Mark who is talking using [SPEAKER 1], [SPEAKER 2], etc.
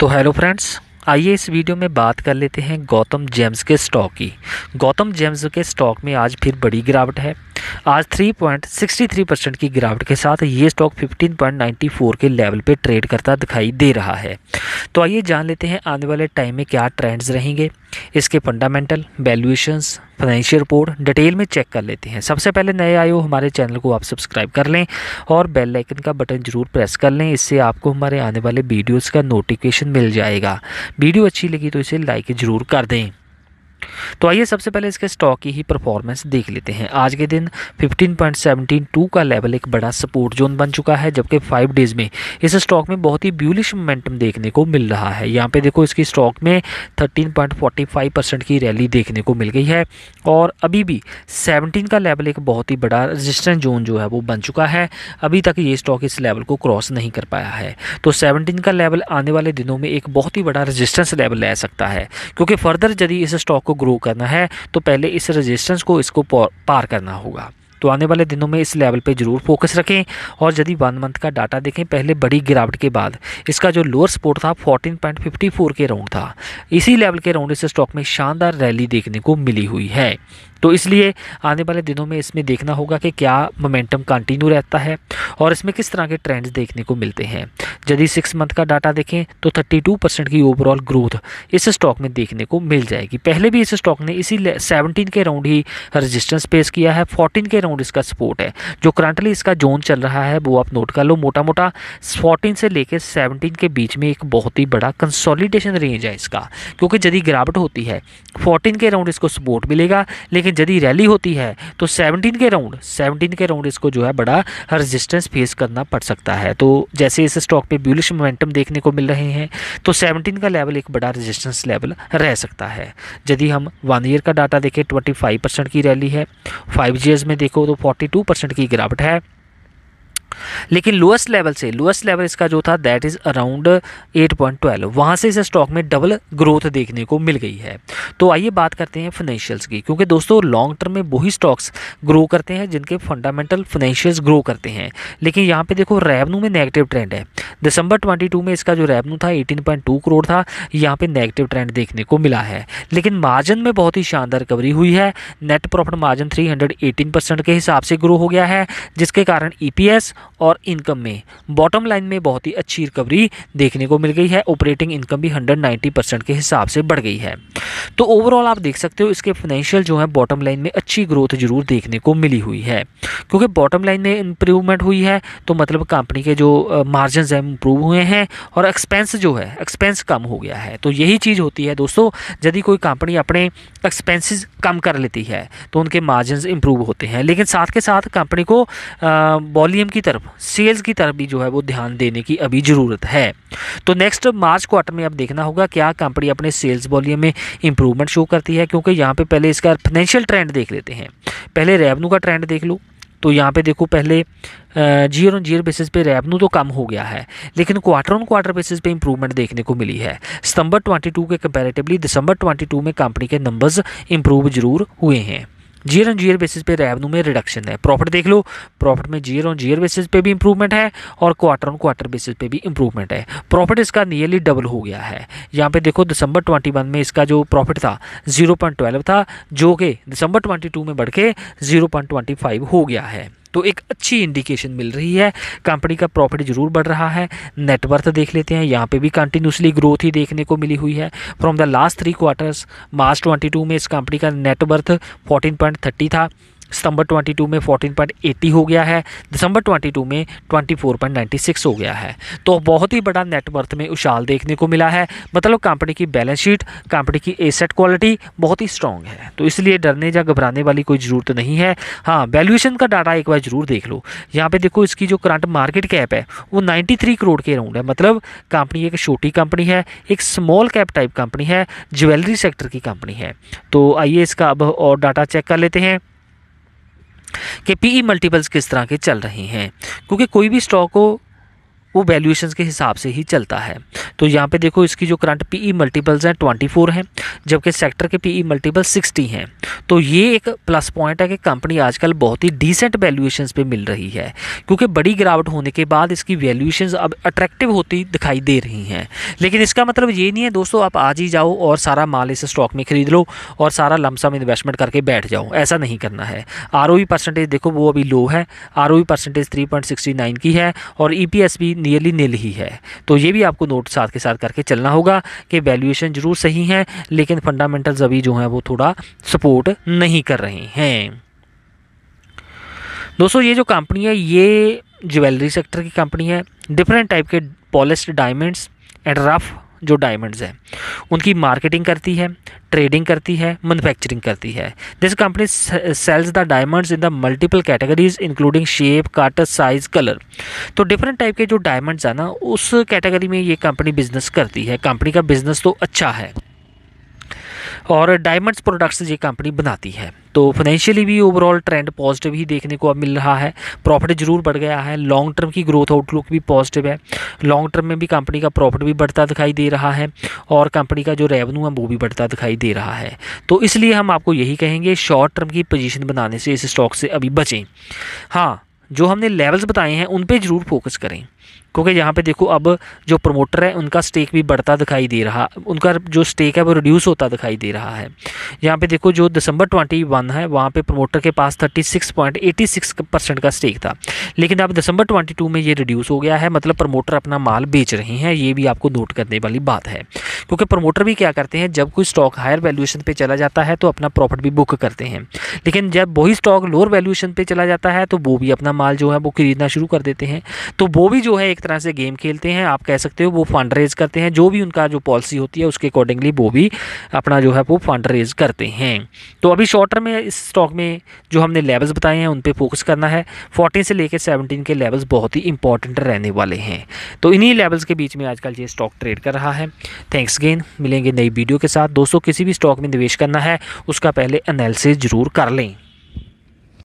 [SPEAKER 1] तो hello friends आइए इस वीडियो में बात कर लेते हैं गौतम जेम्स के स्टॉक की गौतम जेम्स के स्टॉक में आज फिर बड़ी गिरावट है आज 3.63 परसेंट की गिरावट के साथ ये स्टॉक 15.94 के लेवल पे ट्रेड करता दिखाई दे रहा है तो आइए जान लेते हैं आने वाले टाइम में क्या ट्रेंड्स रहेंगे इसके fundamental valuations financial report detail में चेक कर लेते हैं सबसे पहले नए आए हो हमारे चैनल को आप सब्सक्राइब कर लें और बेल आइकन का बटन जरूर प्रेस कर लें इससे आपको हमारे आने वाले वीडियोस का नोटिफिकेशन मिल जाएगा वीडियो अच्छी लगी तो इसे लाइक ज़रूर कर दें तो आइए सबसे पहले इसके स्टॉक की ही परफॉर्मेंस देख लेते हैं आज के दिन 15.172 का लेवल एक बड़ा सपोर्ट जोन बन चुका है जबकि फाइव डेज़ में इस स्टॉक में बहुत ही ब्यूलिश मोमेंटम देखने को मिल रहा है यहाँ पे देखो इसकी स्टॉक में 13.45 परसेंट की रैली देखने को मिल गई है और अभी भी 17 का लेवल एक बहुत ही बड़ा रजिस्टेंस जोन जो है वो बन चुका है अभी तक ये स्टॉक इस लेवल को क्रॉस नहीं कर पाया है तो सेवनटीन का लेवल आने वाले दिनों में एक बहुत ही बड़ा रजिस्टेंस लेवल ले सकता है क्योंकि फर्दर यदि इस स्टॉक को ग्रो करना है तो पहले इस रजिस्टेंस को इसको पार करना होगा तो आने वाले दिनों में इस लेवल पर जरूर फोकस रखें और यदि वन मंथ का डाटा देखें पहले बड़ी गिरावट के बाद इसका जो लोअर सपोर्ट था फोर्टीन के राउंड था इसी लेवल के राउंड इस स्टॉक में शानदार रैली देखने को मिली हुई है तो इसलिए आने वाले दिनों में इसमें देखना होगा कि क्या मोमेंटम कंटिन्यू रहता है और इसमें किस तरह के ट्रेंड्स देखने को मिलते हैं यदि सिक्स मंथ का डाटा देखें तो 32 परसेंट की ओवरऑल ग्रोथ इस स्टॉक में देखने को मिल जाएगी पहले भी इस स्टॉक ने इसी सेवनटीन के राउंड ही रजिस्टेंस पेश किया है फोर्टीन के राउंड और इसका सपोर्ट है जो करंटली इसका जोन चल रहा है वो आप नोट कर लो मोटा मोटा फोर्टीन से लेकर सेवनटीन के बीच में एक बहुत ही बड़ा कंसोलिडेशन रेंज है इसका क्योंकि यदि गिरावट होती है फोर्टीन के राउंड इसको सपोर्ट मिलेगा लेकिन यदि रैली होती है तो सेवनटीन के राउंड सेवनटीन के राउंड इसको जो है बड़ा रजिस्टेंस फेस करना पड़ सकता है तो जैसे इस स्टॉक पर ब्यूलिश मोमेंटम देखने को मिल रहे हैं तो सेवनटीन का लेवल एक बड़ा रजिस्टेंस लेवल रह सकता है यदि हम वन ईयर का डाटा देखें ट्वेंटी फाइव परसेंट की रैली है फाइव जीयर्स में देखो को तो 42 परसेंट की गिरावट है लेकिन लोएस्ट लेवल से लोएस्ट लेवल इसका जो था दैट इज़ अराउंड 8.12 वहाँ से इस स्टॉक में डबल ग्रोथ देखने को मिल गई है तो आइए बात करते हैं फाइनेंशियल्स की क्योंकि दोस्तों लॉन्ग टर्म में वही स्टॉक्स ग्रो करते हैं जिनके फंडामेंटल फाइनेंशियल्स ग्रो करते हैं लेकिन यहाँ पे देखो रेवन्यू में नेगेटिव ट्रेंड है दिसंबर ट्वेंटी में इसका जो रेवन्यू था एटीन करोड़ था यहाँ पर नेगेटिव ट्रेंड देखने को मिला है लेकिन मार्जिन में बहुत ही शानदार रिकवरी हुई है net profit margin three percent के हिसाब से ग्रो हो गया है जिसके कारण ई e और इनकम में बॉटम लाइन में बहुत ही अच्छी रिकवरी देखने को मिल गई है ऑपरेटिंग इनकम भी 190 परसेंट के हिसाब से बढ़ गई है तो ओवरऑल आप देख सकते हो इसके फाइनेंशियल जो है बॉटम लाइन में अच्छी ग्रोथ जरूर देखने को मिली हुई है क्योंकि बॉटम लाइन में इंप्रूवमेंट हुई है तो मतलब कंपनी के जो मार्जिन हैं इम्प्रूव हुए हैं और एक्सपेंस जो है एक्सपेंस कम हो गया है तो यही चीज़ होती है दोस्तों यदि कोई कंपनी अपने एक्सपेंसिस कम कर लेती है तो उनके मार्जिन इम्प्रूव होते हैं लेकिन साथ के साथ कंपनी को वॉल्यूम की तरफ सेल्स की तरफ भी जो है वो ध्यान देने की अभी ज़रूरत है तो नेक्स्ट मार्च क्वार्टर में अब देखना होगा क्या कंपनी अपने सेल्स वॉल्यूम में इंप्रूवमेंट शो करती है क्योंकि यहाँ पे पहले इसका फाइनेंशियल ट्रेंड देख लेते हैं पहले रेवन्यू का ट्रेंड देख लो तो यहाँ पे देखो पहले जीयर ऑन जीयर बेसिस पे रेवन्यू तो कम हो गया है लेकिन क्वार्टर ऑन क्वार्टर बेसिस पे इंप्रूवमेंट देखने को मिली है सितंबर 22 के कंपैरेटिवली दिसंबर 22 में कंपनी के नंबर्स इंप्रूव जरूर हुए हैं जीयर ऑन जीयर बेसिस पे रेवन्यू में रिडक्शन है प्रॉफिट देख लो प्रॉफिट में जीयर ऑन जीयर बेसिस पे भी इंप्रूवमेंट है और क्वार्टर ऑन क्वार्टर बेसिस पे भी इंप्रूवमेंट है प्रॉफिट इसका नियरली डबल हो गया है यहाँ पे देखो दिसंबर ट्वेंटी वन में इसका जो प्रॉफिट था जीरो पॉइंट ट्वेल्व था जो कि दिसंबर ट्वेंटी टू में बढ़ के जीरो पॉइंट ट्वेंटी फाइव हो गया है तो एक अच्छी इंडिकेशन मिल रही है कंपनी का प्रॉफिट जरूर बढ़ रहा है नेटवर्थ देख लेते हैं यहाँ पे भी कंटिन्यूसली ग्रोथ ही देखने को मिली हुई है from the last three quarters March 22 में इस कंपनी का नेटवर्थ 14.30 था सितंबर 22 में 14.80 हो गया है दिसंबर 22 में 24.96 हो गया है तो बहुत ही बड़ा नेटवर्थ में उछाल देखने को मिला है मतलब कंपनी की बैलेंस शीट कंपनी की एसेट क्वालिटी बहुत ही स्ट्रांग है तो इसलिए डरने या घबराने वाली कोई ज़रूरत नहीं है हाँ वैल्यूएशन का डाटा एक बार ज़रूर देख लो यहाँ पर देखो इसकी जो करंट मार्केट कैप है वो नाइन्टी करोड़ के अराउंड है मतलब कंपनी एक छोटी कंपनी है एक स्मॉल कैप टाइप कंपनी है ज्वेलरी सेक्टर की कंपनी है तो आइए इसका अब और डाटा चेक कर लेते हैं कि पीई मल्टीपल्स e किस तरह के चल रहे हैं क्योंकि कोई भी स्टॉक हो वो वैल्यूएशन के हिसाब से ही चलता है तो यहाँ पे देखो इसकी जो करंट पीई मल्टीपल्स हैं ट्वेंटी फोर हैं जबकि सेक्टर के पीई मल्टीपल सिक्सटी हैं तो ये एक प्लस पॉइंट है कि कंपनी आजकल बहुत ही डिसेंट वैल्यूएशन पे मिल रही है क्योंकि बड़ी गिरावट होने के बाद इसकी वैल्यूएशन अब अट्रैक्टिव होती दिखाई दे रही हैं लेकिन इसका मतलब ये नहीं है दोस्तों आप आज ही जाओ और सारा माल इस स्टॉक में खरीद लो और सारा लमसम इन्वेस्टमेंट करके बैठ जाओ ऐसा नहीं करना है आर परसेंटेज e देखो वो अभी लो है आर परसेंटेज थ्री की है और ई e भी नियरली नील ही है तो ये भी आपको नोट साथ के साथ करके चलना होगा कि वैल्यूएशन ज़रूर सही है लेकिन फंडामेंटल्स अभी जो हैं वो थोड़ा सपोर्ट नहीं कर रहे हैं दोस्तों ये जो कंपनी है ये ज्वेलरी सेक्टर की कंपनी है डिफरेंट टाइप के पॉलिस्ड डायमंड्स एंड रफ़ जो डायमंड्स हैं उनकी मार्केटिंग करती है ट्रेडिंग करती है मैनुफैक्चरिंग करती है this company sells the diamonds in the multiple categories including shape cut size colour तो डिफरेंट टाइप के जो डायमंड्स हैं ना उस कैटेगरी में ये कंपनी बिजनेस करती है कंपनी का बिजनेस तो अच्छा है और डायमंड्स प्रोडक्ट्स ये कंपनी बनाती है तो फाइनेंशियली भी ओवरऑल ट्रेंड पॉजिटिव ही देखने को अब मिल रहा है प्रॉफिट जरूर बढ़ गया है लॉन्ग टर्म की ग्रोथ आउटलुक भी पॉजिटिव है लॉन्ग टर्म में भी कंपनी का प्रॉफिट भी बढ़ता दिखाई दे रहा है और कंपनी का जो रेवेन्यू है वो भी बढ़ता दिखाई दे रहा है तो इसलिए हम आपको यही कहेंगे शॉर्ट टर्म की पोजिशन बनाने से इस स्टॉक से अभी बचें हाँ जो हमने लेवल्स बताए हैं उन पर ज़रूर फोकस करें क्योंकि यहाँ पे देखो अब जो प्रमोटर है उनका स्टेक भी बढ़ता दिखाई दे रहा उनका जो स्टेक है वो रिड्यूस होता दिखाई दे रहा है यहाँ पे देखो जो दिसंबर ट्वेंटी वन है वहाँ पे प्रमोटर के पास thirty six point eighty six percent का स्टेक था लेकिन अब दिसंबर ट्वेंटी टू में ये रिड्यूस हो गया है मतलब प्रमोटर अपना माल बेच रहे हैं ये भी आपको नोट करने वाली बात है क्योंकि प्रमोटर भी क्या करते हैं जब कोई स्टॉक हायर वैल्यूएशन पर चला जाता है तो अपना प्रॉफिट भी बुक करते हैं लेकिन जब वही स्टॉक लोअर वैल्यूएशन पर चला जाता है तो वो भी अपना माल जो है वो खरीदना शुरू कर देते हैं तो वो भी जो है एक तरह से गेम खेलते हैं आप कह सकते हो वो फंड रेज करते हैं जो भी उनका जो पॉलिसी होती है उसके अकॉर्डिंगली वो भी अपना जो है वो फंड रेज करते हैं तो अभी शॉर्ट टर्म में इस स्टॉक में जो हमने लेवल्स बताए हैं उन पर फोकस करना है फोर्टीन से लेकर सेवनटीन के लेवल्स बहुत ही इंपॉर्टेंट रहने वाले हैं तो इन्हीं लेवल्स के बीच में आजकल ये स्टॉक ट्रेड कर रहा है थैंक्स गेन मिलेंगे नई वीडियो के साथ दोस्तों किसी भी स्टॉक में निवेश करना है उसका पहले एनालिसिस ज़रूर कर लें